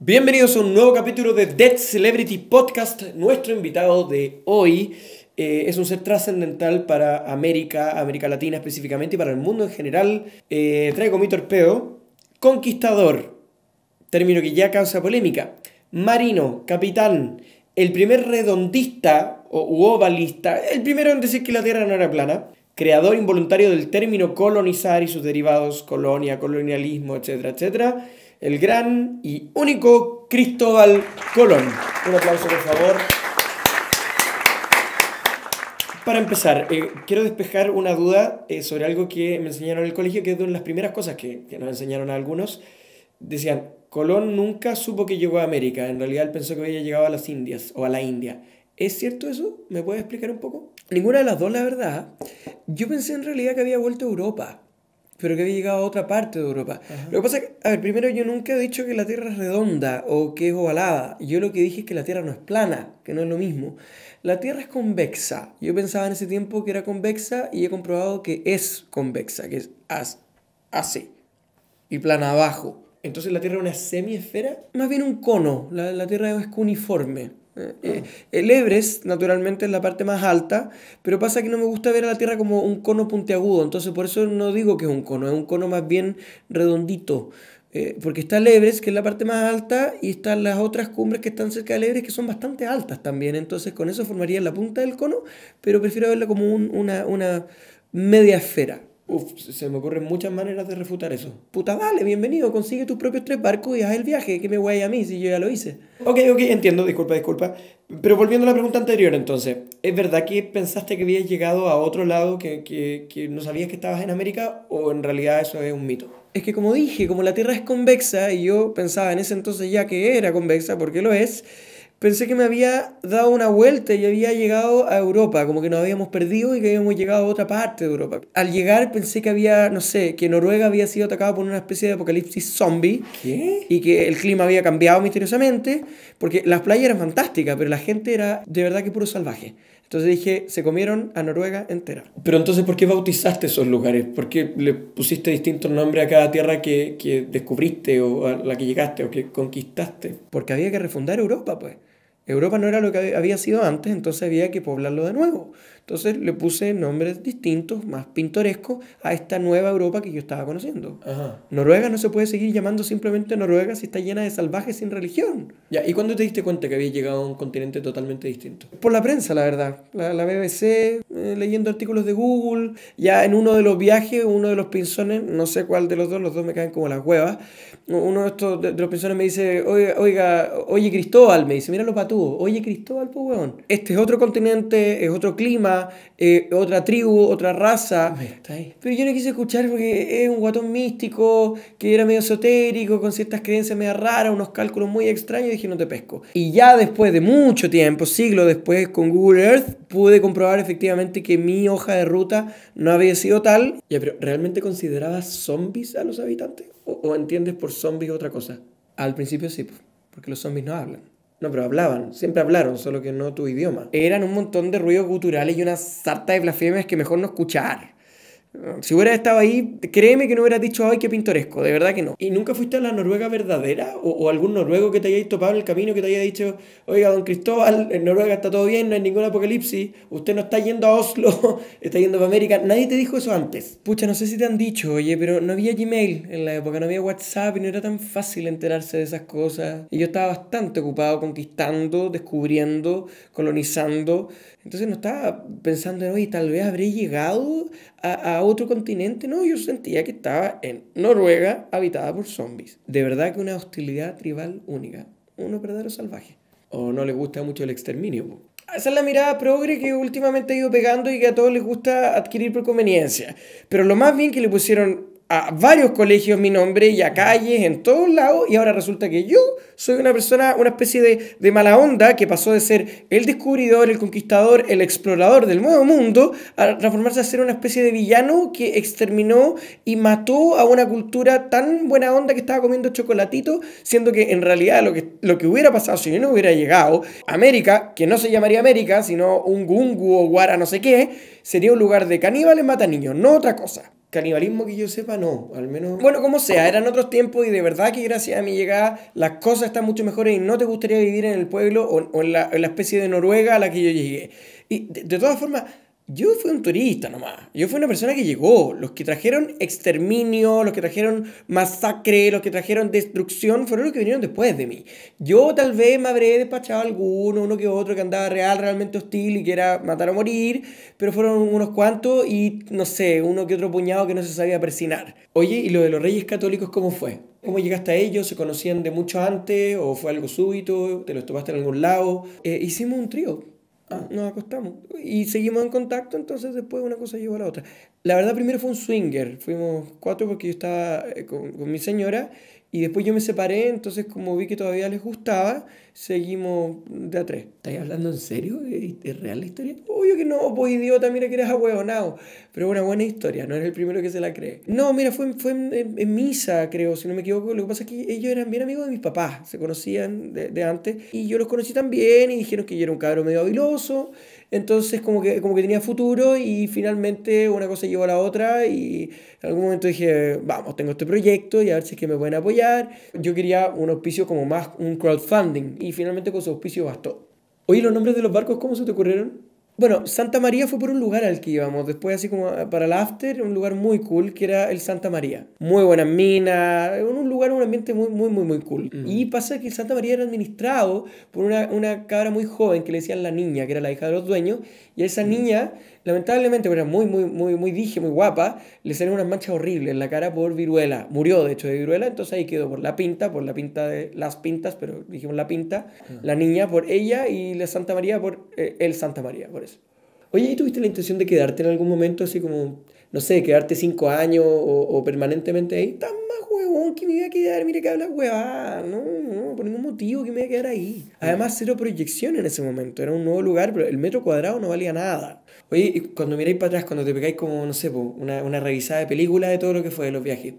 Bienvenidos a un nuevo capítulo de Dead Celebrity Podcast. Nuestro invitado de hoy eh, es un ser trascendental para América, América Latina específicamente y para el mundo en general. Eh, traigo mi torpedo. Conquistador, término que ya causa polémica. Marino, capitán, el primer redondista o ovalista, el primero en decir que la Tierra no era plana, creador involuntario del término colonizar y sus derivados, colonia, colonialismo, etcétera, etcétera, el gran y único Cristóbal Colón. Un aplauso, por favor. Para empezar, eh, quiero despejar una duda eh, sobre algo que me enseñaron en el colegio, que es una de las primeras cosas que, que nos enseñaron algunos. Decían, Colón nunca supo que llegó a América, en realidad él pensó que había llegado a las Indias o a la India. ¿Es cierto eso? ¿Me puedes explicar un poco? Ninguna de las dos, la verdad. Yo pensé en realidad que había vuelto a Europa, pero que había llegado a otra parte de Europa. Lo que pasa es que, a ver, primero yo nunca he dicho que la Tierra es redonda o que es ovalada. Yo lo que dije es que la Tierra no es plana, que no es lo mismo. La Tierra es convexa. Yo pensaba en ese tiempo que era convexa y he comprobado que es convexa, que es así y plana abajo. Entonces la Tierra es una semiesfera. Más bien un cono. La, la Tierra es cuniforme. Eh, eh, el Everest, naturalmente, es la parte más alta, pero pasa que no me gusta ver a la Tierra como un cono puntiagudo, entonces por eso no digo que es un cono, es un cono más bien redondito. Eh, porque está el Everest, que es la parte más alta, y están las otras cumbres que están cerca del Everest, que son bastante altas también. Entonces, con eso formaría la punta del cono, pero prefiero verla como una media esfera. Uf, se me ocurren muchas maneras de refutar eso. Puta, vale, bienvenido, consigue tus propios tres barcos y haz el viaje, que me guay a mí si yo ya lo hice. Ok, ok, entiendo, disculpa, disculpa. Pero volviendo a la pregunta anterior, entonces, ¿es verdad que pensaste que habías llegado a otro lado, que, que no sabías que estabas en América, o en realidad eso es un mito? Es que como dije, como la Tierra es convexa, y yo pensaba en ese entonces ya que era convexa, porque lo es, pensé que me había dado una vuelta y había llegado a Europa, como que nos habíamos perdido y que habíamos llegado a otra parte de Europa. Al llegar pensé que había, no sé, que Noruega había sido atacada por una especie de apocalipsis zombie. ¿Qué? Y que el clima había cambiado misteriosamente, porque las playas eran fantásticas, pero la gente era de verdad que puro salvaje. Entonces dije, se comieron a Noruega entera. Pero entonces, ¿por qué bautizaste esos lugares? ¿Por qué le pusiste distintos nombres a cada tierra que, que descubriste o a la que llegaste o que conquistaste? Porque había que refundar Europa, pues. Europa no era lo que había sido antes, entonces había que poblarlo de nuevo. Entonces le puse nombres distintos, más pintorescos, a esta nueva Europa que yo estaba conociendo. Noruega no se puede seguir llamando simplemente Noruega si está llena de salvajes sin religión. Ya, ¿y cuándo te diste cuenta que había llegado a un continente totalmente distinto? Por la prensa, la verdad. La, BBC, eh, leyendo artículos de Google, ya en uno de los viajes, uno de los pinzones, no sé cuál de los dos, los dos me caen como las huevas, uno de, estos, de, los pinzones me dice, oiga, oye Cristóbal, me dice, mira lo patudo, oye Cristóbal, pues weón, este es otro continente, es otro clima, eh, otra tribu, otra raza. Pero yo no quise escuchar porque es un guatón místico, que era medio esotérico, con ciertas creencias medio raras, unos cálculos muy extraños, y dije, no te pesco. Y ya después de mucho tiempo, siglos después, con Google Earth, pude comprobar efectivamente que mi hoja de ruta no había sido tal. Ya, pero ¿realmente considerabas zombies a los habitantes? ¿O, o entiendes por zombies otra cosa? Al principio sí, porque los zombies no hablan. No, pero hablaban, siempre hablaron, solo que no tu idioma. Eran un montón de ruidos guturales y una sarta de blasfemias que mejor no escuchar. Si hubieras estado ahí, créeme que no hubieras dicho, ay, qué pintoresco, de verdad que no. ¿Y nunca fuiste a la Noruega verdadera? ¿O, algún noruego que te haya topado en el camino que te haya dicho, oiga, don Cristóbal, en Noruega está todo bien, no hay ningún apocalipsis, usted no está yendo a Oslo, está yendo para América? Nadie te dijo eso antes. Pucha, no sé si te han dicho, oye, pero no había Gmail en la época, no había WhatsApp y no era tan fácil enterarse de esas cosas. Y yo estaba bastante ocupado conquistando, descubriendo, colonizando, entonces no estaba pensando en, oye, tal vez habré llegado a, otro continente. No, yo sentía que estaba en Noruega habitada por zombies. De verdad que una hostilidad tribal única. uno verdadero salvaje. O no le gusta mucho el exterminio. Esa es la mirada progre que últimamente ha ido pegando y que a todos les gusta adquirir por conveniencia. Pero lo más bien que le pusieron a varios colegios mi nombre y a calles en todos lados y ahora resulta que yo soy una persona, una especie de, mala onda que pasó de ser el descubridor, el conquistador, el explorador del nuevo mundo a transformarse a ser una especie de villano que exterminó y mató a una cultura tan buena onda que estaba comiendo chocolatito, siendo que en realidad lo que, lo que hubiera pasado si yo no hubiera llegado, América, que no se llamaría América, sino un gungu o guara no sé qué, sería un lugar de caníbales mata niños, no otra cosa. Canibalismo que yo sepa, no, al menos... Bueno, como sea, eran otros tiempos y de verdad que gracias a mi llegada las cosas están mucho mejores y no te gustaría vivir en el pueblo o, en, la, especie de Noruega a la que yo llegué. Y de todas formas, yo fui un turista nomás. Yo fui una persona que llegó. Los que trajeron exterminio, los que trajeron masacre, los que trajeron destrucción, fueron los que vinieron después de mí. Yo tal vez me habré despachado alguno, uno que otro que andaba real, realmente hostil y que era matar o morir, pero fueron unos cuantos y no sé, uno que otro puñado que no se sabía persinar. Oye, ¿y lo de los reyes católicos cómo fue? ¿Cómo llegaste a ellos? ¿Se conocían de mucho antes? ¿O fue algo súbito? ¿Te los tomaste en algún lado? Eh, hicimos un trío nos acostamos y seguimos en contacto, entonces después una cosa lleva a la otra. La verdad, primero fue un swinger. Fuimos cuatro porque yo estaba eh, con, con mi señora y después yo me separé, entonces como vi que todavía les gustaba, seguimos de a tres. ¿Estáis hablando en serio? ¿Es real la historia? Obvio que no, vos pues, idiota, mira que eres ahueonado. Pero una buena historia, no eres el primero que se la cree. No, mira, fue, fue en, misa, creo, si no me equivoco. Lo que pasa es que ellos eran bien amigos de mis papás, se conocían de, de antes. Y yo los conocí también y dijeron que yo era un cabrón medio habiloso. Entonces como que, como que tenía futuro y finalmente una cosa llevó a la otra y en algún momento dije, vamos, tengo este proyecto y a ver si es que me pueden apoyar. Yo quería un auspicio como más un crowdfunding y finalmente con su auspicio bastó. Oye, los nombres de los barcos, ¿cómo se te ocurrieron? Bueno, Santa María fue por un lugar al que íbamos, después así como eh, para el after, un lugar muy cool que era el Santa María. Muy buena mina, un lugar, un ambiente muy, muy, muy, muy cool. Mm. Y pasa que el Santa María era administrado por una, una cabra muy joven que le decían la niña, que era la hija de los dueños, y a esa mm. niña Lamentablemente, pero era muy, muy, muy, muy dije, muy guapa, le salieron unas manchas horribles en la cara por viruela. Murió, de hecho, de viruela, entonces ahí quedó por la pinta, por la pinta de las pintas, pero dijimos la pinta, ah. la niña por ella y la Santa María por eh, el Santa María, por eso. Oye, ¿y tuviste la intención de quedarte en algún momento así como, no sé, quedarte cinco años o, permanentemente ahí? Tan más huevón que me voy a quedar, mire que habla huevada. No, no, por ningún motivo que me voy a quedar ahí. Mm. Además, cero proyección en ese momento. Era un nuevo lugar, pero el metro cuadrado no valía nada. Oye, y cuando miráis para atrás, cuando te pegáis como, no sé, una, una revisada de película de todo lo que fue de los viajes,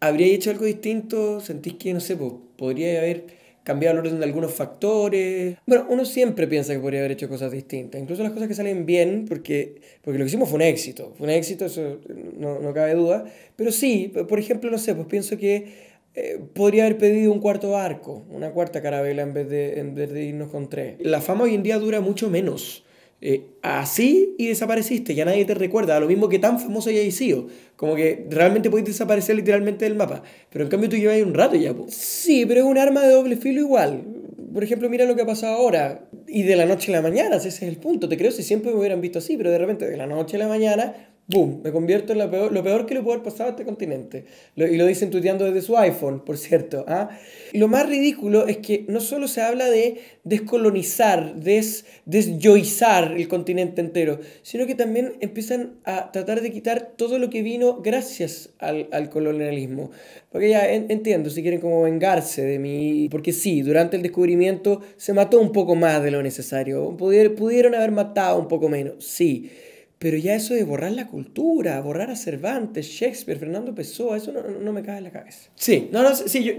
¿habríais hecho algo distinto? ¿Sentís que, no sé, podría haber cambiado el orden de algunos factores. Bueno, uno siempre piensa que podría haber hecho cosas distintas, incluso las cosas que salen bien, porque, porque lo que hicimos fue un éxito, fue un éxito, eso no, no cabe duda, pero sí, por ejemplo, no sé, pues pienso que eh, podría haber pedido un cuarto barco, una cuarta carabela en vez, de, en vez de irnos con tres. La fama hoy en día dura mucho menos. Eh, así y desapareciste, ya nadie te recuerda, lo mismo que tan famoso ya hayas sido, como que realmente puedes desaparecer literalmente del mapa, pero en cambio tú llevas ahí un rato ya. pues Sí, pero es un arma de doble filo igual. Por ejemplo, mira lo que ha pasado ahora, y de la noche a la mañana, ese es el punto, te creo si siempre me hubieran visto así, pero de repente de la noche a la mañana boom, me convierto en lo peor que le puede haber pasado a este continente. y lo dicen tuiteando desde su iPhone, por cierto. ¿ah? Y lo más ridículo es que no solo se habla de descolonizar, des, el continente entero, sino que también empiezan a tratar de quitar todo lo que vino gracias al, colonialismo. Porque ya entiendo, si quieren como vengarse de mí, porque sí, durante el descubrimiento se mató un poco más de lo necesario, pudieron haber matado un poco menos, sí pero ya eso de borrar la cultura, borrar a Cervantes, Shakespeare, Fernando Pessoa, eso no, me cae en la cabeza. Sí, no, no, sí,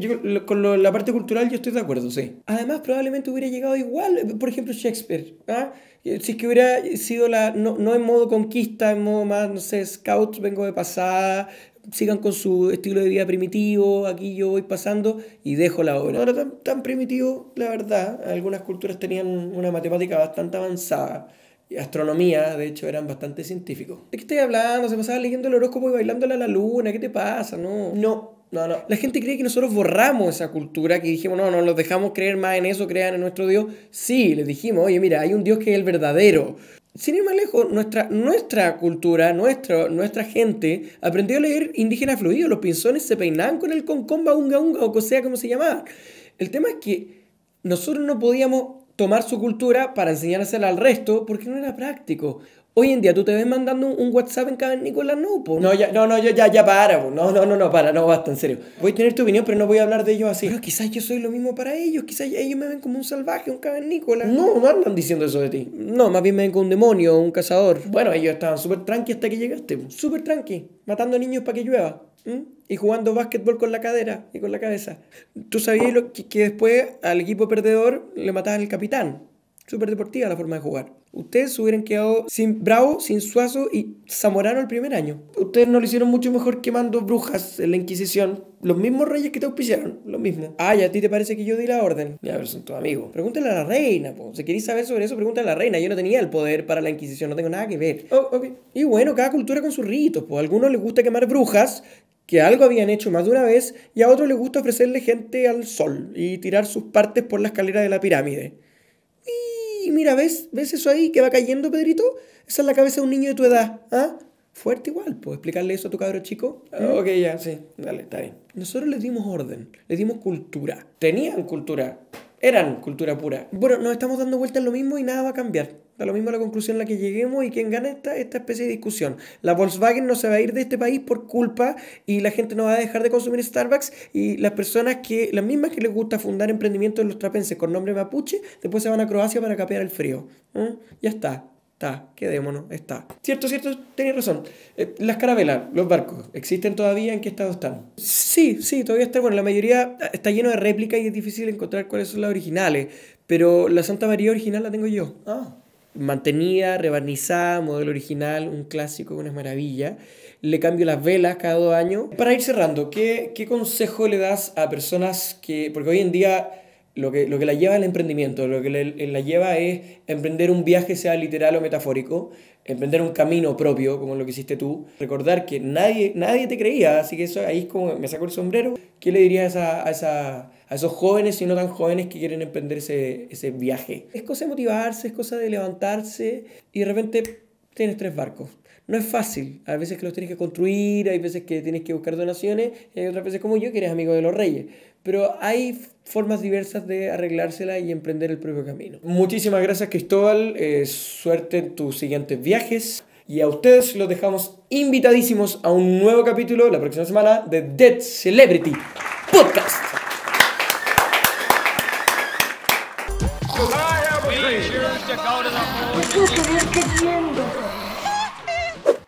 con la parte cultural yo estoy de acuerdo, sí. Además, probablemente hubiera llegado igual, por ejemplo, Shakespeare, ¿ah? eh, Si es que hubiera sido la, no, en modo conquista, en modo más, no sé, scout, vengo de pasada, sigan con su estilo de vida primitivo, aquí yo voy pasando y dejo la obra. No era tan, tan primitivo, la verdad. Algunas culturas tenían una matemática bastante avanzada astronomía, de hecho, eran bastante científicos. ¿De qué estoy hablando? Se pasaba leyendo el horóscopo y bailándole a la luna, ¿qué te pasa? No, no. No, no. La gente cree que nosotros borramos esa cultura, que dijimos, no, no, los dejamos creer más en eso, crean en nuestro Dios. Sí, les dijimos, oye, mira, hay un Dios que es el verdadero. Sin ir más lejos, nuestra, nuestra cultura, nuestra gente aprendió a leer indígena fluido. Los pinzones se peinaban con el concomba, unga, unga, o sea, como se llamaba. El tema es que nosotros no podíamos tomar su cultura para enseñársela al resto porque no era práctico. Hoy en día tú te ves mandando un WhatsApp en Cavernícola, no, po. No, ya, no, no, ya, ya, para, No, no, no, no, para, no, basta, en serio. Voy a tener tu opinión, pero no voy a hablar de ellos así. Pero quizás yo soy lo mismo para ellos, quizás ellos me ven como un salvaje, un cavernícola. No, no andan diciendo eso de ti. No, más bien me ven como un demonio, un cazador. Bueno, ellos estaban súper tranqui hasta que llegaste, Súper tranqui, matando niños para que llueva y jugando básquetbol con la cadera y con la cabeza. Tú sabías lo que, después al equipo perdedor le mataban al capitán. Súper deportiva la forma de jugar. Ustedes se hubieran quedado sin Bravo, sin Suazo y Zamorano el primer año. Ustedes no lo hicieron mucho mejor quemando brujas en la Inquisición. Los mismos reyes que te auspiciaron, lo mismo. Ah ya a ti te parece que yo di la orden. Ya, pero son tus amigos. Pregúntale a la reina, po. Si queréis saber sobre eso, pregúntale a la reina. Yo no tenía el poder para la Inquisición, no tengo nada que ver. Oh, ok. Y bueno, cada cultura con sus ritos, pues. A algunos les gusta quemar brujas, que algo habían hecho más de una vez y a otro le gusta ofrecerle gente al sol y tirar sus partes por la escalera de la pirámide. Y mira, ¿ves, ¿ves eso ahí que va cayendo, Pedrito? Esa es la cabeza de un niño de tu edad, ¿ah? Fuerte igual, ¿puedo explicarle eso a tu cabro chico? ¿Ah? Ok, ya, sí, dale, está bien. Nosotros les dimos orden, les dimos cultura. Tenían cultura, eran cultura pura. Bueno, nos estamos dando vueltas en lo mismo y nada va a cambiar. Da lo mismo la conclusión a la que lleguemos y quién gana esta, esta especie de discusión. La Volkswagen no se va a ir de este país por culpa y la gente no va a dejar de consumir Starbucks y las personas que, las mismas que les gusta fundar emprendimientos en los trapenses con nombre mapuche, después se van a Croacia para capear el frío. ¿eh? Ya está, está, quedémonos, está. Cierto, cierto, tenéis razón. Eh, las carabelas, los barcos, ¿existen todavía? ¿En qué estado están? Sí, sí, todavía está. Bueno, la mayoría ah, está lleno de réplicas y es difícil encontrar cuáles son las originales, pero la Santa María original la tengo yo. Ah mantenida, rebarnizada, modelo original, un clásico, una maravilla. Le cambio las velas cada dos años. Para ir cerrando, ¿qué, qué consejo le das a personas que, porque hoy en día lo que, la lleva al emprendimiento, lo que la lleva es emprender un viaje, sea literal o metafórico, emprender un camino propio, como lo que hiciste tú, recordar que nadie, nadie te creía, así que eso ahí es como me saco el sombrero. ¿Qué le dirías a, esos jóvenes y no tan jóvenes que quieren emprender ese viaje? Es cosa de motivarse, es cosa de levantarse y de repente tienes tres barcos no es fácil. Hay veces que los tienes que construir, hay veces que tienes que buscar donaciones, y hay otras veces como yo que eres amigo de los reyes. Pero hay formas diversas de arreglársela y emprender el propio camino. Muchísimas gracias Cristóbal, eh, suerte en tus siguientes viajes. Y a ustedes los dejamos invitadísimos a un nuevo capítulo la próxima semana de Dead Celebrity Podcast.